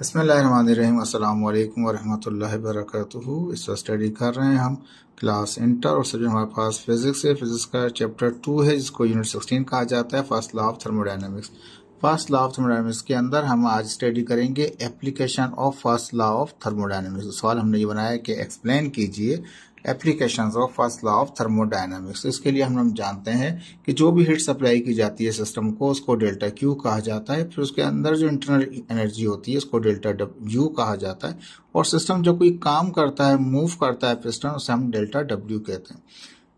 बसमीम अल्लाम वर्क इस वक्त स्टडी कर रहे हैं हम क्लास इंटर और सभी हमारे पास फिजिक्स है फिजिक्स का चैप्टर टू है जिसको यूनिट सिक्सटीन कहा जाता है first law of thermodynamics first law of thermodynamics के अंदर हम आज स्टडी करेंगे application of first law of thermodynamics सवाल हमने ये बनाया कि एक्सप्लेन कीजिए applications of first law of thermodynamics इसके लिए हम लोग जानते हैं कि जो भी हीट सप्लाई की जाती है सिस्टम को उसको डेल्टा क्यू कहा जाता है फिर उसके अंदर जो इंटरनल एनर्जी होती है उसको डेल्टा यू कहा जाता है और सिस्टम जो कोई काम करता है मूव करता है पिस्टन उसे हम डेल्टा डब्ल्यू कहते हैं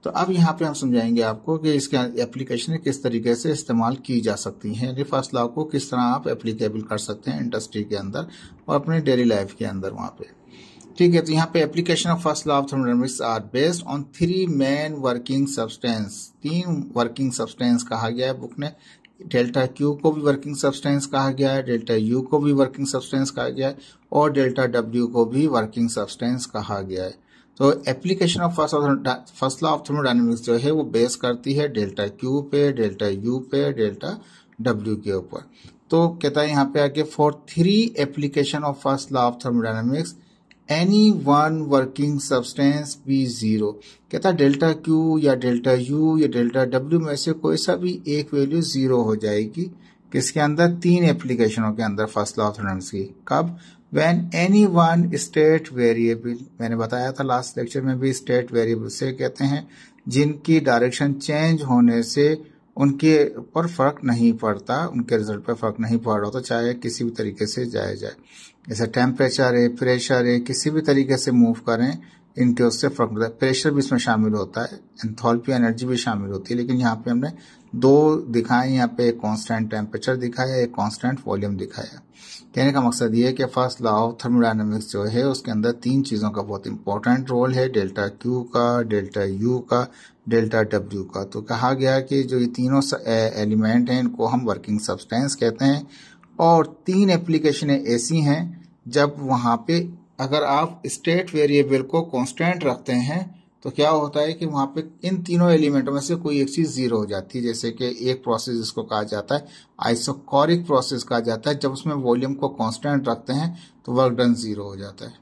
तो अब यहाँ पे हम समझाएंगे आपको कि इसके एप्लीकेशन किस तरीके से इस्तेमाल की जा सकती हैं यानी फर्स्ट लॉ को किस तरह आप एप्लीकेबल कर सकते हैं इंडस्ट्री के अंदर और अपने डेली लाइफ के अंदर वहाँ पे ठीक है तो यहाँ पे application of first law of thermodynamics are based on three main working substance तीन वर्किंग सब्सटेंस कहा गया है बुक ने डेल्टा क्यू को भी वर्किंग सब्सटेंस कहा गया है डेल्टा यू को भी वर्किंग सब्सटेंस कहा गया है और डेल्टा डब्ल्यू को भी वर्किंग सब्सटेंस कहा गया है तो application of first first law of thermodynamics जो है वो बेस करती है डेल्टा क्यू पे डेल्टा यू पे डेल्टा डब्ल्यू के ऊपर तो कहता है यहाँ पे आके for three application of first law of thermodynamics any one working substance be zero कहता डेल्टा क्यू या डेल्टा यू या डेल्टा डब्ल्यू में से कोई सा भी एक वैल्यू जीरो हो जाएगी किसके अंदर तीन एप्लीकेशनों के अंदर फर्स्ट लॉ थ्योरम्स की कब when any one state variable मैंने बताया था लास्ट लेक्चर में भी स्टेट वेरिएबल से कहते हैं जिनकी डायरेक्शन चेंज होने से उनके पर फर्क नहीं पड़ता उनके रिजल्ट पर फर्क नहीं पड़ रहा तो चाहे किसी भी तरीके से जाया जाए जैसे टेम्परेचर है प्रेशर है किसी भी तरीके से मूव करें इनके उससे फर्क पड़ता है प्रेशर भी इसमें शामिल होता है एंथोल्पी एनर्जी भी शामिल होती है लेकिन यहाँ पे हमने दो दिखाए यहाँ पे एक कॉन्स्टेंट टेम्परेचर दिखाया एक कॉन्स्टेंट वॉल्यूम दिखाया कहने का मकसद ये है कि फर्स्ट लॉ ऑफ थर्मोडाइनमिक्स जो है उसके अंदर तीन चीज़ों का बहुत इंपॉर्टेंट रोल है डेल्टा क्यू का डेल्टा यू का डेल्टा डब्ल्यू का तो कहा गया कि जो ये तीनों एलिमेंट हैं इनको हम वर्किंग सब्सटेंस कहते हैं और तीन एप्लीकेशनें ऐसी हैं जब वहाँ पे अगर आप स्टेट वेरिएबल को कॉन्स्टेंट रखते हैं तो क्या होता है कि वहाँ पे इन तीनों एलिमेंटों में से कोई एक चीज़ जीरो हो जाती है जैसे कि एक प्रोसेस इसको कहा जाता है आइसोकॉरिक प्रोसेस कहा जाता है जब उसमें वॉल्यूम को कांस्टेंट रखते हैं तो वर्क डन जीरो हो जाता है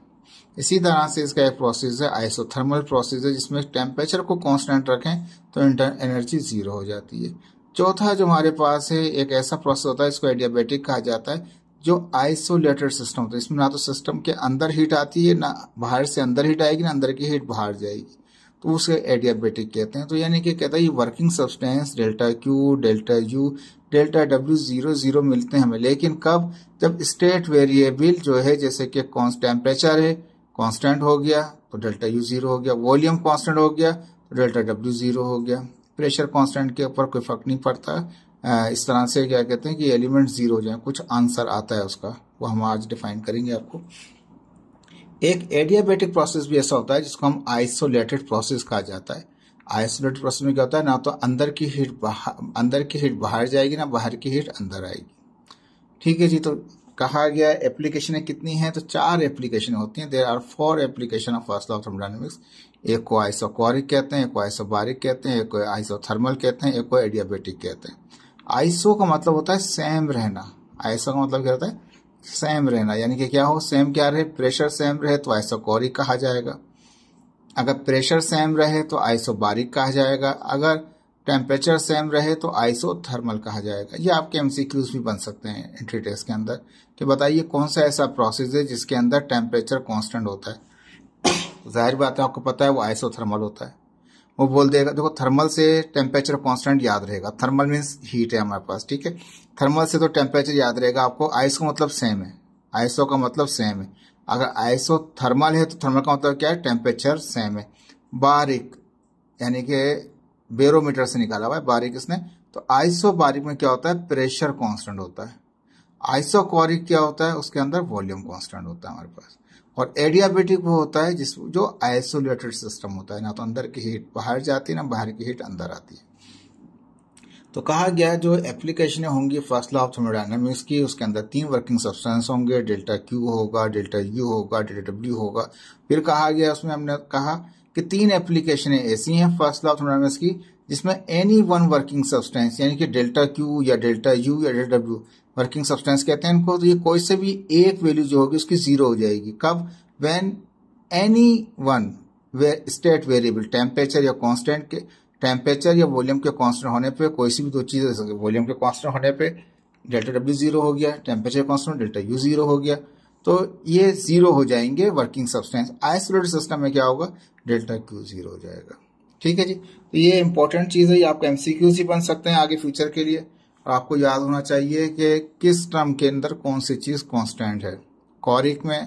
इसी तरह से इसका एक प्रोसेस है आइसोथर्मल प्रोसेस है जिसमें टेम्परेचर को कॉन्स्टेंट रखें तो इंटर एनर्जी जीरो हो जाती है चौथा जो हमारे पास है एक ऐसा प्रोसेस होता है इसको एडियाबेटिक कहा जाता है जो आइसोलेटेड सिस्टम होता है इसमें ना तो सिस्टम के अंदर हीट आती है ना बाहर से अंदर हीट आएगी ना अंदर की हीट बाहर जाएगी तो उसे एडियाबेटिक कहते हैं तो यानी कि कहता है ये working substance delta Q delta U delta W zero zero मिलते हैं हमें लेकिन कब जब स्टेट वेरिएबल जो है जैसे कि टेम्परेचर है कांस्टेंट हो गया तो डेल्टा यू जीरो हो गया वॉल्यूम कांस्टेंट हो गया तो डेल्टा डब्ल्यू जीरो हो गया प्रेशर कांस्टेंट के ऊपर कोई फर्क नहीं पड़ता इस तरह से क्या कहते हैं कि एलिमेंट जीरो हो जाए कुछ आंसर आता है उसका वो हम आज डिफाइन करेंगे आपको एक एडियाबेटिक प्रोसेस भी ऐसा होता है जिसको हम आइसोलेटेड प्रोसेस कहा जाता है आइसोलेटेड प्रोसेस में क्या होता है ना तो अंदर की हीट बाहर अंदर की हीट बाहर जाएगी ना बाहर की हीट अंदर आएगी ठीक है जी तो कहा गया एप्लीकेशनें कितनी हैं तो चार एप्लीकेशन होती हैं there are four application of first of thermodynamics एक को आइसोकोरिक कहते हैं एक को आइसोबारिक कहते हैं एक को आइसोथर्मल कहते हैं एक को एडियाबेटिक कहते हैं आइसो का मतलब होता है सेम रहना आइसो का मतलब क्या होता है सेम रहना यानी कि क्या हो सेम क्या रहे प्रेशर सेम रहे तो आइसोकोरिक कहा जाएगा अगर प्रेशर सेम रहे तो आइसोबारिक कहा जाएगा अगर टेम्परेचर सेम रहे तो आइसोथर्मल कहा जाएगा ये आपके एमसीक्यूज भी बन सकते हैं एंट्री टेस्ट के अंदर कि तो बताइए कौन सा ऐसा प्रोसेस है जिसके अंदर टेम्परेचर कांस्टेंट होता है जाहिर बात है आपको पता है वो आइसोथर्मल होता है वो बोल देगा देखो थर्मल से टेम्परेचर कांस्टेंट याद रहेगा थर्मल मीन्स हीट है हमारे पास ठीक है थर्मल से तो टेम्परेचर याद रहेगा आपको आइसो मतलब सेम है आइसो का मतलब सेम मतलब है अगर आइसो थर्मल है तो थर्मल का मतलब क्या है टेम्परेचर सेम है बारिक यानी कि बेरोमीटर से निकाला हुआ है बारिक इसने तो आइसो बारिक में क्या होता है प्रेशर कॉन्स्टेंट होता है आइसो क्वारिक क्या होता है उसके अंदर वॉल्यूम कॉन्स्टेंट होता है हमारे पास और एडियाबेटिक वो होता है जिस जो आइसोलेटेड सिस्टम होता है ना तो अंदर की हीट बाहर जाती है ना बाहर की हीट अंदर आती है तो कहा गया जो एप्लीकेशनें होंगी फर्स्ट लॉ ऑफ थर्मोडाइनमिक्स की उसके अंदर तीन वर्किंग सब्सटेंस होंगे डेल्टा क्यू होगा डेल्टा यू होगा डेल्टा डब्ल्यू होगा फिर कहा गया उसमें हमने कहा कि तीन एप्लीकेशनें ऐसी हैं फर्स्ट लॉ ऑफ थर्मोडाइनमिक्स की जिसमें एनी वन वर्किंग सब्सटेंस यानी कि डेल्टा क्यू या डेल्टा यू या डेल्टा डब्ल्यू वर्किंग सब्सटेंस कहते हैं इनको तो ये कोई से भी एक वैल्यू जो होगी उसकी जीरो हो जाएगी कब when any one state variable temperature या कांस्टेंट के टेम्परेचर या वॉल्यूम के कांस्टेंट होने पे कोई सी भी दो चीज़ वॉल्यूम के कांस्टेंट होने पे डेल्टा डब्ल्यू जीरो हो गया temperature constant delta U zero हो गया तो ये जीरो हो जाएंगे वर्किंग सब्सटेंस आइसोलेटेड सिस्टम में क्या होगा डेल्टा क्यू जीरो हो जाएगा ठीक है जी तो ये इंपॉर्टेंट चीज़ है ये आपका एमसीक्यूज ही बन सकते हैं आगे फ्यूचर के लिए और आपको याद होना चाहिए कि किस टर्म के अंदर कौन सी चीज़ कांस्टेंट है कॉरिक में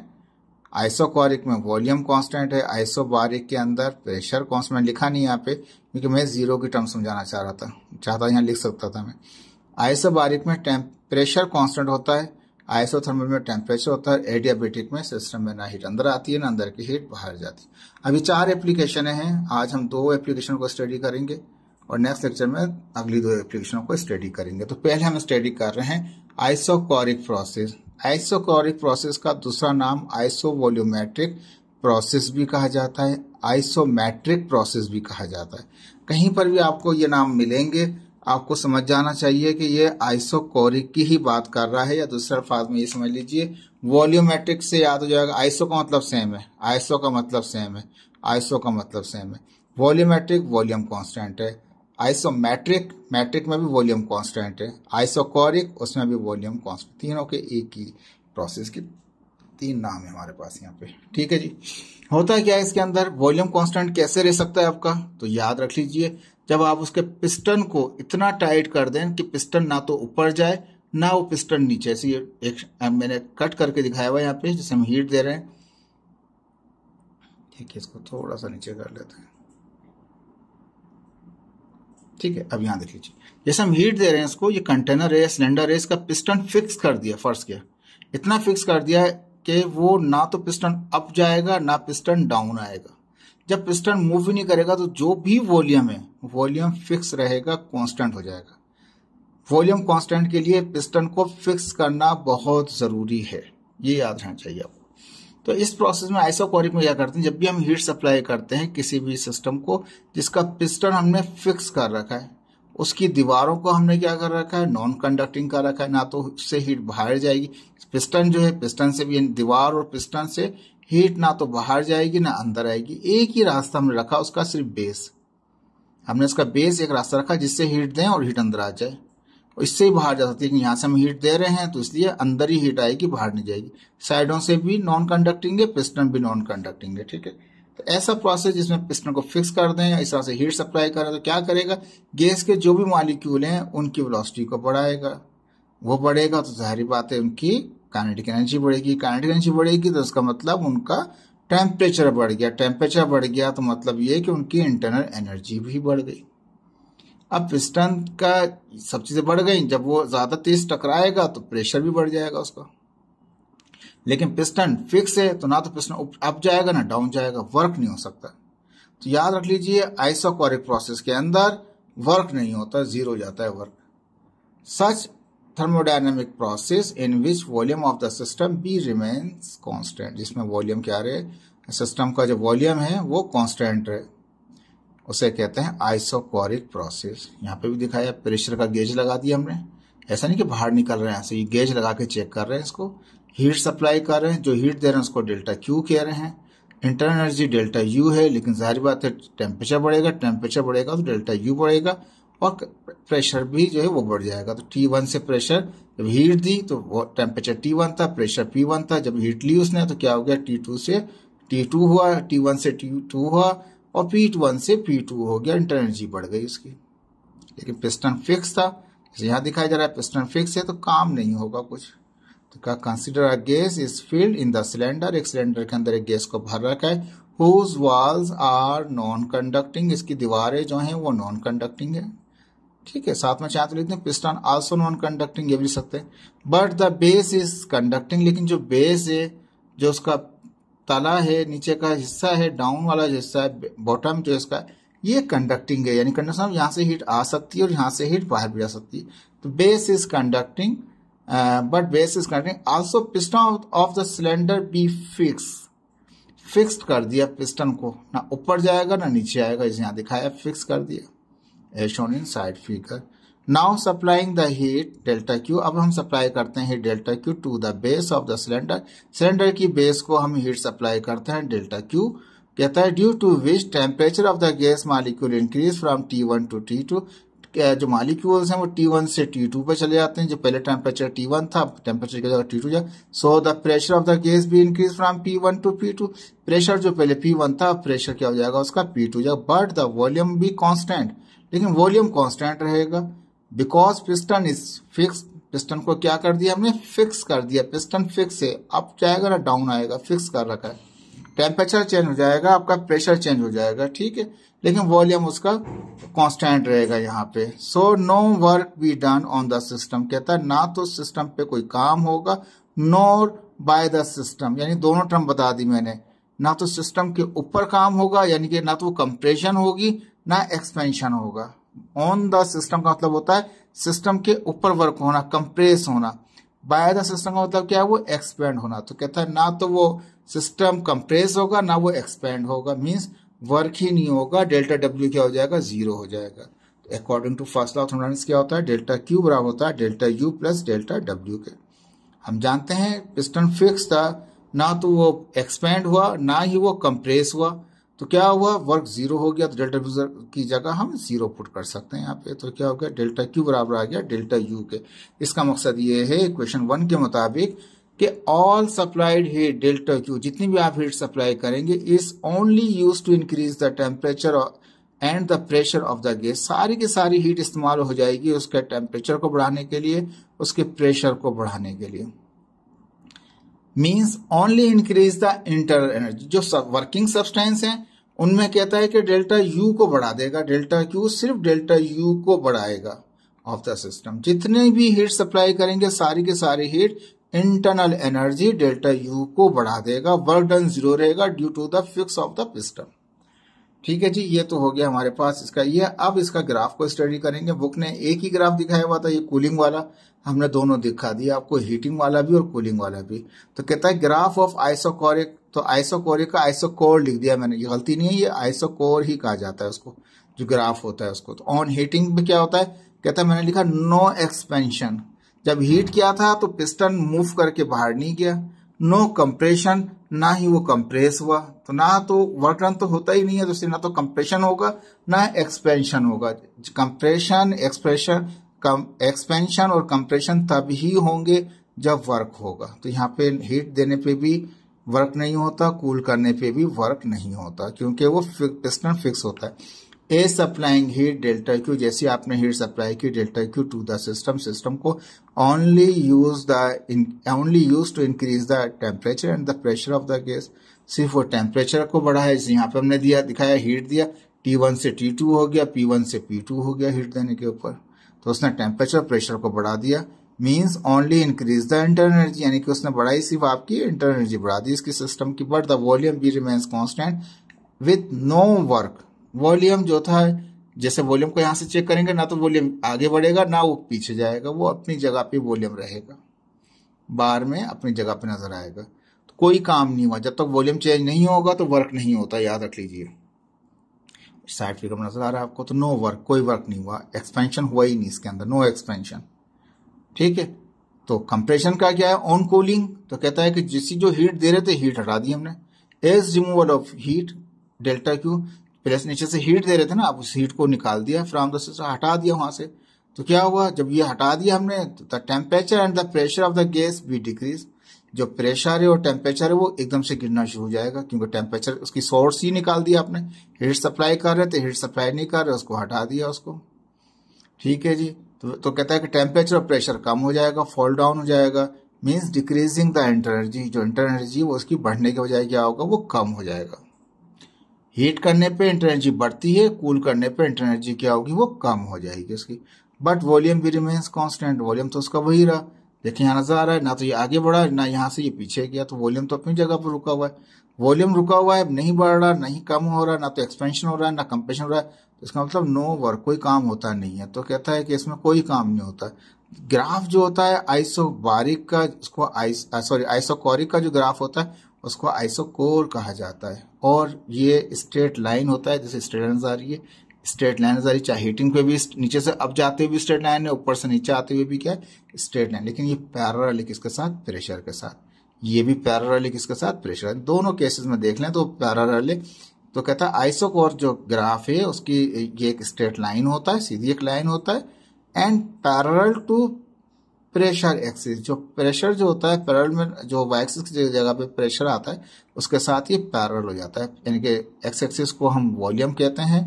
आइसोकॉरिक में वॉल्यूम कांस्टेंट है बारिक के अंदर प्रेशर कॉन्स्टेंट लिखा नहीं यहाँ पे क्योंकि मैं जीरो की टर्म समझाना चाह रहा था चाहता यहाँ लिख सकता था मैं बारिक में प्रेशर कॉन्स्टेंट होता है आइसोथर्मल में टेम्परेचर होता है एडियाबेटिक में सिस्टम में ना हीट अंदर आती है ना अंदर की हीट बाहर जाती है अभी चार एप्लीकेशन हैं आज हम दो एप्लीकेशन को स्टडी करेंगे और नेक्स्ट लेक्चर में अगली दो एप्लीकेशनों को स्टडी करेंगे तो पहले हम स्टडी कर रहे हैं आइसोकोरिक प्रोसेस आइसोकोरिक प्रोसेस का दूसरा नाम आइसोवोल्यूमेट्रिक प्रोसेस भी कहा जाता है आइसोमेट्रिक प्रोसेस भी कहा जाता है कहीं पर भी आपको ये नाम मिलेंगे आपको समझ जाना चाहिए कि ये आइसोकोरिक की ही बात कर रहा है या दूसरा अल्फाज में ये समझ लीजिए वॉल्यूमेट्रिक से याद हो जाएगा आइसो का मतलब सेम है आइसो का मतलब सेम है आइसो का मतलब सेम है वॉल्यूमेट्रिक वॉल्यूम कांस्टेंट है आइसोमेट्रिक मैट्रिक में भी वॉल्यूम कांस्टेंट है आइसोकोरिक उसमें भी वॉल्यूम कांस्टेंट तीनों के एक ही प्रोसेस की तीन नाम है हमारे पास यहाँ पे ठीक है जी होता है क्या इसके अंदर वॉल्यूम कांस्टेंट कैसे रह सकता है आपका तो याद रख लीजिए जब आप उसके पिस्टन को इतना टाइट कर दें कि पिस्टन ना तो ऊपर जाए ना वो पिस्टन नीचे ऐसे ये एक मैंने कट करके दिखाया हुआ यहाँ पे जिसे हम हीट दे रहे हैं ठीक है इसको थोड़ा सा नीचे कर लेते हैं ठीक है अब यहाँ देख लीजिए जैसे हम हीट दे रहे हैं इसको ये कंटेनर है सिलेंडर है इसका पिस्टन फिक्स कर दिया फर्श किया इतना फिक्स कर दिया कि वो ना तो पिस्टन अप जाएगा ना पिस्टन डाउन आएगा जब पिस्टन मूव ही नहीं करेगा तो जो भी वॉल्यूम है वॉल्यूम फिक्स रहेगा कांस्टेंट हो जाएगा वॉल्यूम कांस्टेंट के लिए पिस्टन को फिक्स करना बहुत ज़रूरी है ये याद रहना चाहिए आपको तो इस प्रोसेस में आइसोकोरिक में क्या करते हैं जब भी हम हीट सप्लाई करते हैं किसी भी सिस्टम को जिसका पिस्टन हमने फिक्स कर रखा है उसकी दीवारों को हमने क्या कर रखा है नॉन कंडक्टिंग कर रखा है ना तो उससे हीट बाहर जाएगी पिस्टन जो है पिस्टन से भी दीवार और पिस्टन से हीट ना तो बाहर जाएगी ना अंदर आएगी एक ही रास्ता हमने रखा उसका सिर्फ बेस हमने उसका बेस एक रास्ता रखा जिससे हीट दें और हीट अंदर आ जाए और इससे ही बाहर जा सकती है कि यहाँ से हम हीट दे रहे हैं तो इसलिए अंदर ही हीट आएगी बाहर नहीं जाएगी साइडों से भी नॉन कंडक्टिंग है पिस्टन भी नॉन कंडक्टिंग है ठीक है तो ऐसा प्रोसेस जिसमें पिस्टन को फिक्स कर दें इस तरह से हीट सप्लाई करें तो क्या करेगा गैस के जो भी मालिक्यूल हैं उनकी वेलोसिटी को बढ़ाएगा वो बढ़ेगा तो जाहिर बात है उनकी काइनेटिक एनर्जी बढ़ेगी काइनेटिक एनर्जी बढ़ेगी तो इसका मतलब उनका टेम्परेचर बढ़ गया टेम्परेचर बढ़ गया तो मतलब ये कि उनकी इंटरनल एनर्जी भी बढ़ गई अब पिस्टन का सब चीज़ें बढ़ गई जब वो ज़्यादा तेज टकराएगा तो प्रेशर भी बढ़ जाएगा उसका लेकिन पिस्टन फिक्स है तो ना तो पिस्टन अप जाएगा ना डाउन जाएगा वर्क नहीं हो सकता तो याद रख लीजिए आइसोकोरिक प्रोसेस के अंदर वर्क नहीं होता जीरो जाता है work such thermodynamic process in which volume of the system B remains constant जिसमें वॉल्यूम क्या रहे सिस्टम का जो वॉल्यूम है वो कॉन्स्टेंट रहे उसे कहते हैं आइसोकोरिक प्रोसेस यहाँ पे भी दिखाया प्रेशर का गेज लगा दिया हमने ऐसा नहीं कि बाहर निकल रहे हैं ऐसे ये गेज लगा के चेक कर रहे हैं इसको हीट सप्लाई कर रहे हैं जो हीट दे रहे हैं उसको डेल्टा क्यू कह रहे हैं इंटरनल एनर्जी डेल्टा यू है लेकिन जाहिर बात है टेम्परेचर बढ़ेगा टेम्परेचर बढ़ेगा तो डेल्टा यू बढ़ेगा और प्रेशर भी जो है वो बढ़ जाएगा तो टी वन से प्रेशर जब हीट दी तो वो टेम्परेचर टी वन था प्रेशर पी वन था जब हीट ली उसने तो क्या हो गया टी टू से टी टू हुआ टी वन से टी टू हुआ और पी वन से पी टू हो गया इंटर एनर्जी बढ़ गई उसकी लेकिन पिस्टन फिक्स था जैसे यहाँ दिखाया जा रहा है पिस्टन फिक्स है तो काम नहीं होगा कुछ तो क्या consider a gas is filled in the cylinder एक सिलेंडर के अंदर एक गैस को भर रखा है whose walls are non conducting इसकी दीवारें जो हैं वो नॉन कंडक्टिंग है ठीक है साथ में चाहे तो लिखते हैं पिस्टन आल्सो नॉन कंडक्टिंग ये भी लिख सकते हैं but the base is conducting लेकिन जो बेस है जो उसका तला है नीचे का हिस्सा है डाउन वाला जो हिस्सा है बॉटम जो इसका ये कंडक्टिंग है यानी कंडक्शन मतलब यहाँ से हीट आ सकती है और यहाँ से हीट बाहर भी आ सकती है तो base is conducting but base is conducting also piston of the cylinder be fix fixed कर दिया पिस्टन को ना ऊपर जाएगा ना नीचे आएगा इसे यहाँ दिखाया फिक्स कर दिया as shown in side figure. Now supplying the heat delta Q अब हम supply करते हैं heat delta Q to the base of the cylinder. Cylinder की base को हम heat supply करते हैं delta Q कहता है due to which temperature of the gas molecule increase from T1 one to T two जो मालिक्यूल्स हैं वो T1 से T2 टू पर चले जाते हैं जो पहले टेम्परेचर T1 था टेम्परेचर की जगह T2 टू जाए so the pressure of the gas भी increase from P1 one to P two pressure जो पहले P1 था प्रेशर क्या हो जाएगा उसका P2 टू जाएगा बट द वॉल्यूम भी कॉन्स्टेंट लेकिन वॉल्यूम कांस्टेंट रहेगा because piston is fix piston को क्या कर दिया हमने फिक्स कर दिया पिस्टन फिक्स है अप जाएगा ना डाउन आएगा फिक्स कर रखा है टेम्परेचर चेंज हो जाएगा आपका प्रेशर चेंज हो जाएगा ठीक है लेकिन वॉल्यूम उसका कांस्टेंट रहेगा यहाँ पे so no work be done on the system कहता है ना तो सिस्टम पे कोई काम होगा नोर बाय द सिस्टम यानी दोनों टर्म बता दी मैंने ना तो सिस्टम के ऊपर काम होगा यानी कि ना तो कंप्रेशन होगी ना एक्सपेंशन होगा ऑन द सिस्टम का मतलब होता है सिस्टम के ऊपर वर्क होना कंप्रेस होना बाय द सिस्टम का मतलब क्या है वो एक्सपेंड होना तो कहता है ना तो वो सिस्टम कंप्रेस होगा ना वो एक्सपेंड होगा मीन्स वर्क ही नहीं होगा डेल्टा डब्ल्यू क्या हो जाएगा जीरो हो जाएगा according to first law of क्या होता है डेल्टा क्यू बराबर होता है delta U plus delta W के हम जानते हैं पिस्टन फिक्स था ना तो वो एक्सपेंड हुआ ना ही वो कंप्रेस हुआ तो क्या हुआ वर्क जीरो हो गया तो डेल्टा क्यू की जगह हम जीरो पुट कर सकते हैं यहाँ पे तो क्या हो गया डेल्टा क्यू बराबर आ गया डेल्टा यू के इसका मकसद ये है क्वेश्चन वन के मुताबिक कि all supplied heat delta Q जितनी भी आप हीट सप्लाई करेंगे is only use to increase the temperature and the pressure of the gas सारी की सारी हीट इस्तेमाल हो जाएगी उसके टेम्परेचर को बढ़ाने के लिए उसके प्रेशर को बढ़ाने के लिए means only increase the inter energy जो सब वर्किंग सब्सटेंस है उनमें कहता है कि डेल्टा यू को बढ़ा देगा डेल्टा क्यू सिर्फ डेल्टा यू को बढ़ाएगा ऑफ द सिस्टम जितने भी हीट सप्लाई करेंगे सारी के सारी heat internal energy delta U को बढ़ा देगा वर्क डन जीरो रहेगा due to the fix of the system ठीक है जी ये तो हो गया हमारे पास इसका ये अब इसका ग्राफ को स्टडी करेंगे बुक ने एक ही ग्राफ दिखाया हुआ था ये कूलिंग वाला हमने दोनों दिखा दिया आपको हीटिंग वाला भी और कूलिंग वाला भी तो कहता है ग्राफ ऑफ आइसोकोरिक तो आइसोकोरिक का आइसोकोर लिख दिया मैंने ये गलती नहीं है ये आइसोकोर ही कहा जाता है उसको जो ग्राफ होता है उसको तो ऑन हीटिंग में क्या होता है कहता है मैंने लिखा नो एक्सपेंशन जब हीट किया था तो पिस्टन मूव करके बाहर नहीं गया नो कंप्रेशन ना ही वो कंप्रेस हुआ तो ना तो वर्क रन तो होता ही नहीं है तो ना तो कंप्रेशन होगा ना एक्सपेंशन होगा कंप्रेशन एक्सप्रेशन एक्सपेंशन और कंप्रेशन तब ही होंगे जब वर्क होगा तो यहाँ पे हीट देने पे भी वर्क नहीं होता कूल करने पे भी वर्क नहीं होता क्योंकि वो पिस्टन फिक्स होता है a supplying heat delta Q जैसे आपने हीट सप्लाई की delta Q to the system system को only use the only use to increase the temperature and the pressure of the gas सिर्फ वो टेम्परेचर को बढ़ाया जैसे यहाँ पे हमने दिया दिखाया हीट दिया टी वन से टी टू हो गया पी वन से पी टू हो गया हीट देने के ऊपर तो उसने टेम्परेचर प्रेशर को बढ़ा दिया means only increase the inter energy यानी कि उसने बढ़ाई सिर्फ आपकी इंटर एनर्जी बढ़ा दी इसकी सिस्टम की but the volume be remains constant with no work volume जो था जैसे वॉल्यूम को यहाँ से चेक करेंगे ना तो वॉल्यूम आगे बढ़ेगा ना वो पीछे जाएगा वो अपनी जगह पे वॉल्यूम रहेगा बार में अपनी जगह पे नजर आएगा तो कोई काम नहीं हुआ जब तक वॉल्यूम चेंज नहीं होगा तो वर्क नहीं होता याद रख लीजिए साइड फिगर में नजर आ रहा है आपको तो नो वर्क कोई वर्क नहीं हुआ एक्सपेंशन हुआ ही नहीं इसके अंदर नो एक्सपेंशन ठीक है तो कंप्रेशन का क्या है ऑन कूलिंग तो कहता है कि जिसकी जो हीट दे रहे थे हीट हटा दी हमने as removal of heat delta Q plus नीचे से हीट दे रहे थे ना आप उस हीट को निकाल दिया फ्रॉम द सिस्टम हटा दिया वहां से तो क्या हुआ जब ये हटा दिया हमने the temperature and the pressure of the gas भी डिक्रीज जो प्रेशर है और टेम्परेचर है वो एकदम से गिरना शुरू हो जाएगा क्योंकि टेम्परेचर उसकी सोर्स ही निकाल दिया आपने हीट सप्लाई कर रहे थे हीट सप्लाई नहीं कर रहे उसको हटा दिया उसको ठीक है जी तो, तो कहता है कि टेम्परेचर और प्रेशर कम हो जाएगा फॉल डाउन हो जाएगा means decreasing the inter energy जो इंटर एनर्जी वो उसकी बढ़ने की बजाय क्या होगा वो कम हो जाएगा हीट करने पे इंटरनर्जी बढ़ती है कूल करने पे इंटरनर्जी क्या होगी वो कम हो जाएगी उसकी बट वॉल्यूम भी रिमेन्स कॉन्स्टेंट वॉल्यूम तो उसका वही रहा देखिए यहाँ नजर आ रहा है ना तो ये आगे बढ़ा ना यहाँ से ये पीछे गया तो वॉल्यूम तो अपनी जगह पर रुका हुआ है वॉल्यूम रुका हुआ है नहीं बढ़ रहा नहीं कम हो रहा ना तो एक्सपेंशन हो रहा है ना कंपेशन हो रहा है तो इसका मतलब नो वर्क कोई काम होता नहीं है तो कहता है कि इसमें कोई काम नहीं होता ग्राफ जो होता है आइसोबारिक का इसको आइस सॉरी आइसोकोरिक का जो ग्राफ होता है उसको आइसोकोर कहा जाता है और ये स्ट्रेट लाइन होता है जैसे स्ट्रेट लाइन आ रही है स्ट्रेट लाइन आ रही चाहे हीटिंग पे भी नीचे से अब जाते हुए भी स्ट्रेट लाइन है ऊपर से नीचे आते हुए भी क्या है स्ट्रेट लाइन लेकिन ये पैरल है किसके साथ प्रेशर के साथ ये भी पैरल है किसके साथ प्रेशर दोनों केसेस में देख लें तो पैरल तो कहता है आइसोकोर जो ग्राफ है उसकी ये एक स्ट्रेट लाइन होता है सीधी एक लाइन होता है and parallel to pressure axis जो प्रेशर जो होता है पैरल में जो वाइक्सिस एक्सिस की जगह पे प्रेशर आता है उसके साथ ये पैरल हो जाता है यानी कि एक्स एक्सिस को हम वॉल्यूम कहते हैं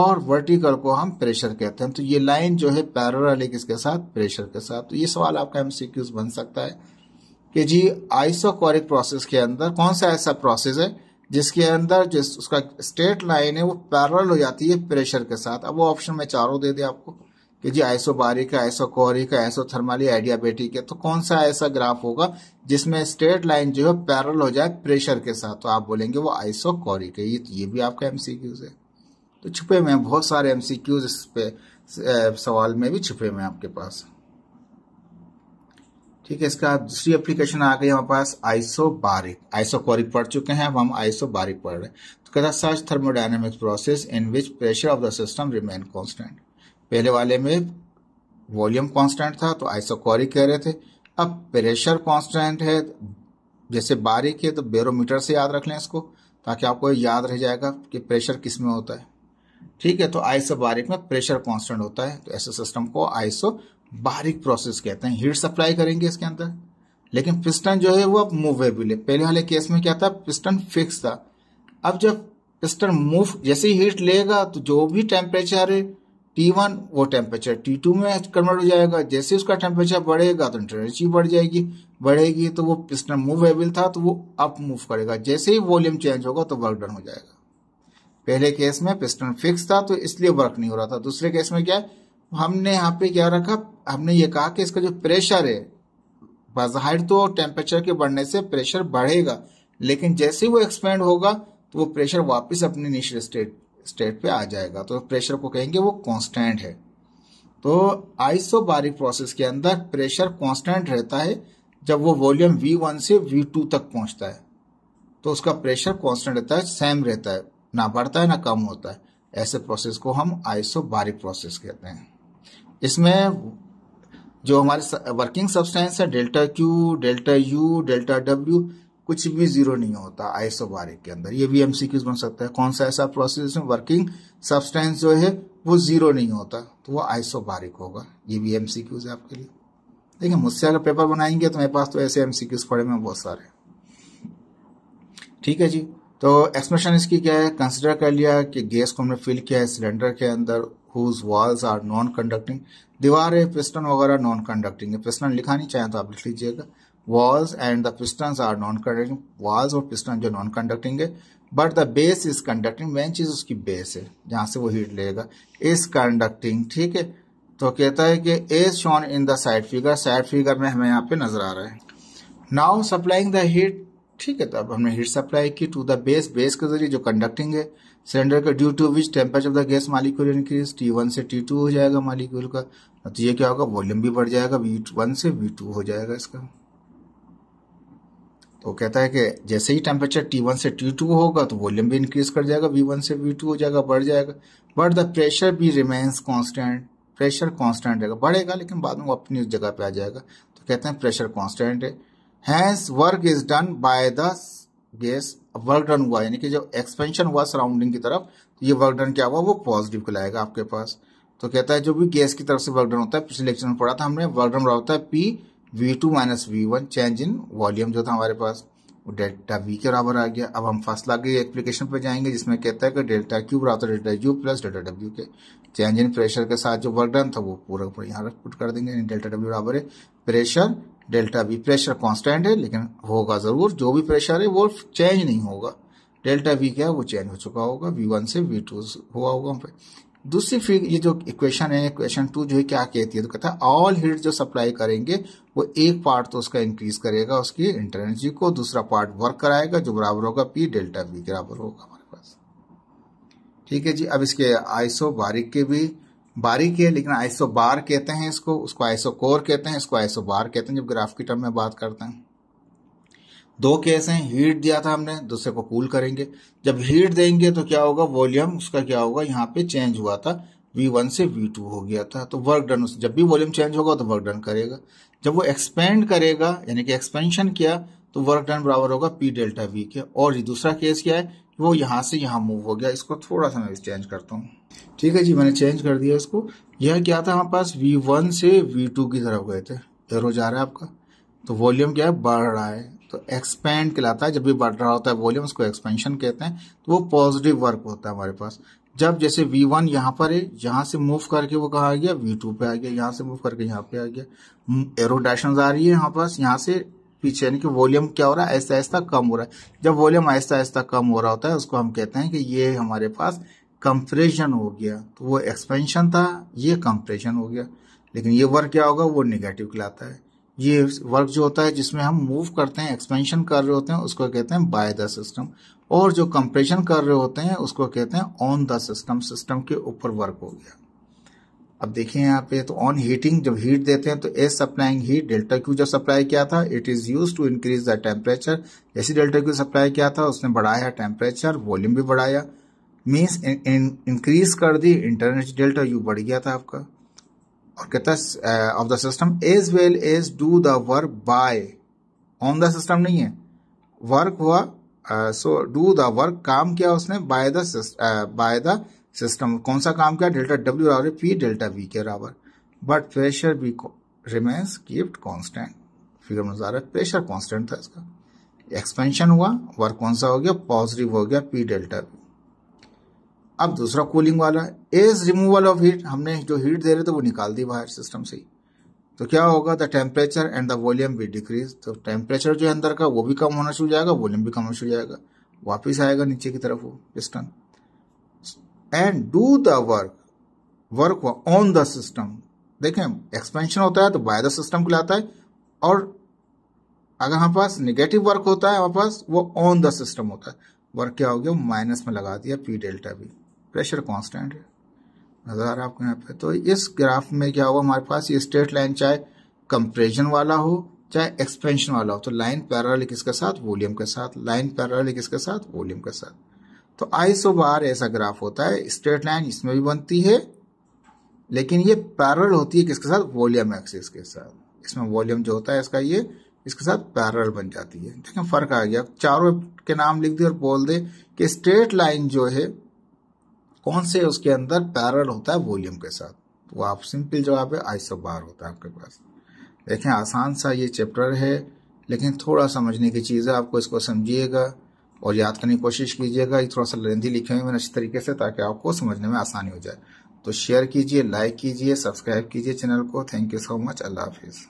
और वर्टिकल को हम प्रेशर कहते हैं तो ये लाइन जो है पैरल है किसके साथ प्रेशर के साथ तो ये सवाल आपका क्यूज बन सकता है कि जी आइसोकोरिक प्रोसेस के अंदर कौन सा ऐसा प्रोसेस है जिसके अंदर जिस उसका स्ट्रेट लाइन है वो पैरल हो जाती है प्रेशर के साथ अब वो ऑप्शन में चारों दे दिया आपको कि जी आइसो आइसोबारिक है आइसोकोरिक है आइसोथर्मली एडियाबेटिक है तो कौन सा ऐसा ग्राफ होगा जिसमें स्ट्रेट लाइन जो है पैरल हो जाए प्रेशर के साथ तो आप बोलेंगे वो आइसो आइसोकोरिक है ये ये भी आपका एम है तो छुपे हुए हैं बहुत सारे एम इस पे सवाल में भी छुपे हुए हैं आपके पास ठीक है इसका दूसरी एप्लीकेशन आ गई हमारे पास आइसो बारिक आइसो आइसोकोरिक पढ़ चुके हैं अब हम आइसो बारिक पढ़ रहे हैं तो कहता सर्च thermodynamic process in which pressure of the system remain constant पहले वाले में वॉल्यूम कांस्टेंट था तो आइसोकोरिक कह रहे थे अब प्रेशर कांस्टेंट है जैसे बारीक है तो बेरोमीटर से याद रख लें इसको ताकि आपको याद रह जाएगा कि प्रेशर किस में होता है ठीक है तो आइसो बारिक में प्रेशर कांस्टेंट होता है तो ऐसे सिस्टम को आइसो बारिक प्रोसेस कहते हैं हीट सप्लाई करेंगे इसके अंदर लेकिन पिस्टन जो है वो अब मूवेबल है पहले वाले केस में क्या था पिस्टन फिक्स था अब जब पिस्टन मूव जैसे ही हीट लेगा तो जो भी टेम्परेचर है टी वन वो टेम्परेचर टी टू में कन्वर्ट हो जाएगा जैसे उसका टेम्परेचर बढ़ेगा तो एनर्जी बढ़ जाएगी बढ़ेगी तो वो पिस्टन मूवेबल था तो वो अप मूव करेगा जैसे ही वॉल्यूम चेंज होगा तो वर्क डन हो जाएगा पहले केस में पिस्टन फिक्स था तो इसलिए वर्क नहीं हो रहा था दूसरे केस में क्या है हमने यहाँ पे क्या रखा हमने ये कहा कि इसका जो प्रेशर है बाहर तो टेम्परेचर के बढ़ने से प्रेशर बढ़ेगा लेकिन जैसे ही वो एक्सपेंड होगा तो वो प्रेशर वापस अपने निश्चित स्टेट स्टेट पे आ जाएगा तो प्रेशर को कहेंगे वो कांस्टेंट है तो आइसोबारिक प्रोसेस के अंदर प्रेशर कांस्टेंट रहता है जब वो वॉल्यूम वी से वी तक पहुंचता है तो उसका प्रेशर कांस्टेंट रहता है सेम रहता है ना बढ़ता है ना कम होता है ऐसे प्रोसेस को हम आइसोबारिक प्रोसेस कहते हैं इसमें जो हमारे वर्किंग सब्सटेंस है delta Q delta U delta W कुछ भी जीरो नहीं होता बारिक के अंदर ये भी एमसीक्यूज बन सकता है कौन सा ऐसा प्रोसेस जिसमें वर्किंग सब्सटेंस जो है वो जीरो नहीं होता तो वो बारिक होगा ये भी एमसीक्यूज है आपके लिए देखिए मुझसे अगर पेपर बनाएंगे तो मेरे पास तो ऐसे एमसीक्यूज पड़े में बहुत सारे ठीक है जी तो एक्सप्रेशन इसकी क्या है कंसिडर कर लिया कि गैस को हमने फिल किया है सिलेंडर के अंदर whose walls are non conducting दीवार है पिस्टन वगैरह नॉन कंडक्टिंग है पिस्टन लिखा नहीं चाहें तो आप लिख लीजिएगा walls and the piston are non conducting walls और पिस्टन जो नॉन कंडक्टिंग है but the base is conducting main चीज उसकी बेस है जहां से वो हीट लेगा इज कंडक्टिंग ठीक है तो कहता है कि as shown in the side figure side figure में हमें यहाँ पे नजर आ रहा है नाउ सप्लाइंग द हीट ठीक है तब तो हमने हीट सप्लाई की टू द बेस बेस के जरिए जो कंडक्टिंग है सिलेंडर का due to which temperature of the gas molecule increase T one से टी टू हो जाएगा मालिक्यूल का तो ये क्या होगा वॉल्यूम भी बढ़ जाएगा वी वन से वी टू हो जाएगा इसका वो कहता है कि जैसे ही टेम्परेचर टी वन से टी टू होगा तो वॉल्यूम भी इंक्रीज कर जाएगा वी वन से वी टू हो जाएगा बढ़ जाएगा बट द प्रेशर भी रिमेन्स कॉन्स्टेंट प्रेशर कॉन्स्टेंट रहेगा बढ़ेगा लेकिन बाद में वो अपनी जगह पे आ जाएगा तो कहते हैं प्रेशर कॉन्स्टेंट है hence work is done by the gas work done हुआ यानी कि जब एक्सपेंशन हुआ सराउंडिंग की तरफ तो ये वर्क डन क्या हुआ वो पॉजिटिव कहलाएगा आपके पास तो कहता है जो भी गैस की तरफ से वर्क डन होता है पिछले लेक्चर में पढ़ा था हमने वर्क डन होता है P V2 minus V change in volume जो था हमारे पास वो डेल्टा वी के बराबर आ गया अब हम फर्स्ट लागे एप्लीकेशन पर जाएंगे जिसमें कहता है कि डेल्टा क्यू बराबर delta U plus delta W के चेंज इन प्रेशर के साथ जो वर्क डन था वो पूरा पूरा यहाँ पुट कर देंगे डेल्टा डब्ल्यू बराबर है pressure delta V pressure constant है लेकिन होगा ज़रूर जो भी प्रेशर है वो चेंज नहीं होगा डेल्टा वी क्या है वो चेंज हो चुका होगा वी वन से वी टू हुआ होगा पे दूसरी फिर ये जो इक्वेशन है इक्वेशन टू जो है क्या कहती है तो कहता है ऑल हीट जो सप्लाई करेंगे वो एक पार्ट तो उसका इंक्रीज करेगा उसकी इंटरनर्जी को दूसरा पार्ट वर्क कराएगा जो बराबर होगा पी डेल्टा बी बराबर होगा हमारे पास ठीक है जी अब इसके आइसो बारिक के भी बारीक है लेकिन आइसो बार कहते हैं इसको उसको आइसो कोर कहते हैं इसको आइसो बार कहते हैं जब ग्राफ की टर्म में बात करते हैं दो केस हैं हीट दिया था हमने दूसरे को कूल करेंगे जब हीट देंगे तो क्या होगा वॉल्यूम उसका क्या होगा यहाँ पे चेंज हुआ था V1 से V2 हो गया था तो वर्क डन जब भी वॉल्यूम चेंज होगा तो वर्क डन करेगा जब वो एक्सपेंड करेगा यानी कि एक्सपेंशन किया तो वर्क डन बराबर होगा पी डेल्टा वी के और ये दूसरा केस क्या है वो यहाँ से यहाँ मूव हो गया इसको थोड़ा सा मैं चेंज करता हूँ ठीक है जी मैंने चेंज कर दिया इसको यह क्या था हमारे पास वी से वी की तरफ गए थे एरो जा रहा है आपका तो वॉल्यूम क्या है बढ़ रहा है तो एक्सपेंड कहलाता है जब भी बढ़ रहा होता है वॉल्यूम उसको एक्सपेंशन कहते हैं तो वो पॉजिटिव वर्क होता है हमारे पास जब जैसे V1 वन यहाँ पर है यहाँ से मूव करके वो कहा आ गया V2 पे आ गया यहाँ से मूव करके यहाँ पे आ गया एरो डायरेक्शन आ रही है यहाँ पास यहाँ से पीछे यानी कि वॉल्यूम क्या हो रहा है ऐसा ऐसा कम हो रहा है जब वॉल्यूम ऐसा ऐसा कम हो रहा होता है उसको हम कहते हैं कि ये हमारे पास कंप्रेशन हो गया तो वो एक्सपेंशन था ये कंप्रेशन हो गया लेकिन ये वर्क क्या होगा वो निगेटिव कहलाता है ये वर्क जो होता है जिसमें हम मूव करते हैं एक्सपेंशन कर रहे होते हैं उसको कहते हैं बाय द सिस्टम और जो कंप्रेशन कर रहे होते हैं उसको कहते हैं ऑन द सिस्टम सिस्टम के ऊपर वर्क हो गया अब देखिए यहाँ पे तो ऑन हीटिंग जब हीट देते हैं तो as supplying heat delta Q जब सप्लाई किया था it is use to increase the temperature जैसे डेल्टा क्यू सप्लाई किया था उसने बढ़ाया टेम्परेचर वॉल्यूम भी बढ़ाया मीन्स इंक्रीज कर दी इंटरनेट डेल्टा यू बढ़ गया था आपका और कहता है of the system as well as do the work by on the system नहीं है वर्क हुआ सो डू द वर्क काम किया उसने by the by the system कौन सा काम किया डेल्टा डब्ल्यू बराबर पी डेल्टा वी के बराबर बट प्रेशर भी रिमेन्स कीप्ड कॉन्स्टेंट फिगर में नजर प्रेशर कॉन्स्टेंट था इसका एक्सपेंशन हुआ वर्क कौन सा हो गया पॉजिटिव हो गया पी डेल्टा वी अब दूसरा कूलिंग वाला एज रिमूवल ऑफ हीट हमने जो हीट दे रहे थे वो निकाल दी बाहर सिस्टम से ही तो क्या होगा the temperature and the volume भी डिक्रीज तो टेम्परेचर जो है अंदर का वो भी कम होना शुरू जाएगा वॉल्यूम भी कम होना शुरू जाएगा वापिस आएगा नीचे की तरफ वो piston and do the work work on the system देखें एक्सपेंशन होता है तो बाय द सिस्टम को लाता है और अगर हमारे पास निगेटिव वर्क होता है हमारे पास वो ऑन द सिस्टम होता है वर्क क्या हो गया माइनस में लगा दिया पी डेल्टा भी प्रेशर कांस्टेंट है नजर आ रहा है आपको यहाँ पे तो इस ग्राफ में क्या होगा हमारे पास ये स्ट्रेट लाइन चाहे कंप्रेशन वाला हो चाहे एक्सपेंशन वाला हो तो लाइन पैरल किसके साथ वॉल्यूम के साथ लाइन पैरल किसके साथ वॉल्यूम के साथ तो आईसो बार ऐसा ग्राफ होता है स्ट्रेट लाइन इसमें भी बनती है लेकिन ये पैरल होती है किसके साथ वॉल्यूम एक्सिस के साथ इसमें वॉल्यूम जो होता है इसका ये इसके साथ पैरल बन जाती है देखें फर्क आ गया चारों के नाम लिख दे और बोल दे कि स्ट्रेट लाइन जो है कौन से उसके अंदर पैरल होता है वॉल्यूम के साथ वो आप सिंपल जवाब है बार होता है आपके पास देखें आसान सा ये चैप्टर है लेकिन थोड़ा समझने की चीज़ है आपको इसको समझिएगा और याद करने की कोशिश कीजिएगा ये थोड़ा सा लेंदी लिखे हुए मैंने अच्छे तरीके से ताकि आपको समझने में आसानी हो जाए तो शेयर कीजिए लाइक कीजिए सब्सक्राइब कीजिए चैनल को थैंक यू सो मच अल्लाह हाफिज़